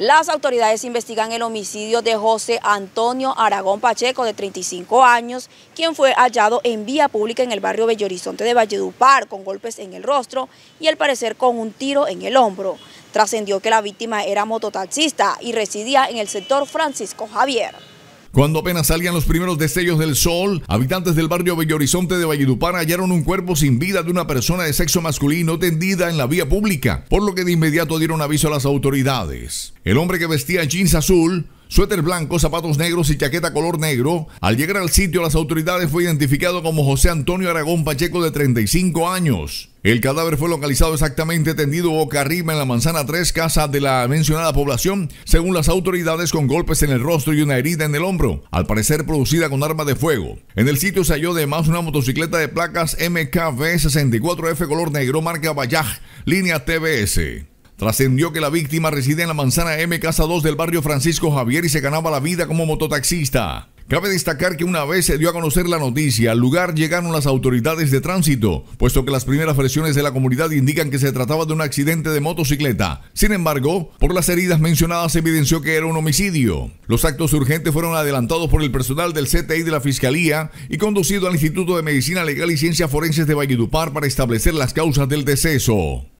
Las autoridades investigan el homicidio de José Antonio Aragón Pacheco, de 35 años, quien fue hallado en vía pública en el barrio Bellorizonte de Valledupar, con golpes en el rostro y al parecer con un tiro en el hombro. Trascendió que la víctima era mototaxista y residía en el sector Francisco Javier. Cuando apenas salían los primeros destellos del sol, habitantes del barrio Bellorizonte de Valledupar hallaron un cuerpo sin vida de una persona de sexo masculino tendida en la vía pública, por lo que de inmediato dieron aviso a las autoridades. El hombre que vestía jeans azul suéter blanco, zapatos negros y chaqueta color negro. Al llegar al sitio, las autoridades fue identificado como José Antonio Aragón Pacheco de 35 años. El cadáver fue localizado exactamente tendido boca arriba en la manzana 3, casa de la mencionada población, según las autoridades, con golpes en el rostro y una herida en el hombro, al parecer producida con arma de fuego. En el sitio se halló además una motocicleta de placas MKV64F color negro, marca Bayaj, línea TBS. Trascendió que la víctima reside en la manzana M, casa 2 del barrio Francisco Javier y se ganaba la vida como mototaxista. Cabe destacar que una vez se dio a conocer la noticia, al lugar llegaron las autoridades de tránsito, puesto que las primeras versiones de la comunidad indican que se trataba de un accidente de motocicleta. Sin embargo, por las heridas mencionadas se evidenció que era un homicidio. Los actos urgentes fueron adelantados por el personal del CTI de la Fiscalía y conducido al Instituto de Medicina Legal y Ciencias Forenses de Valledupar para establecer las causas del deceso.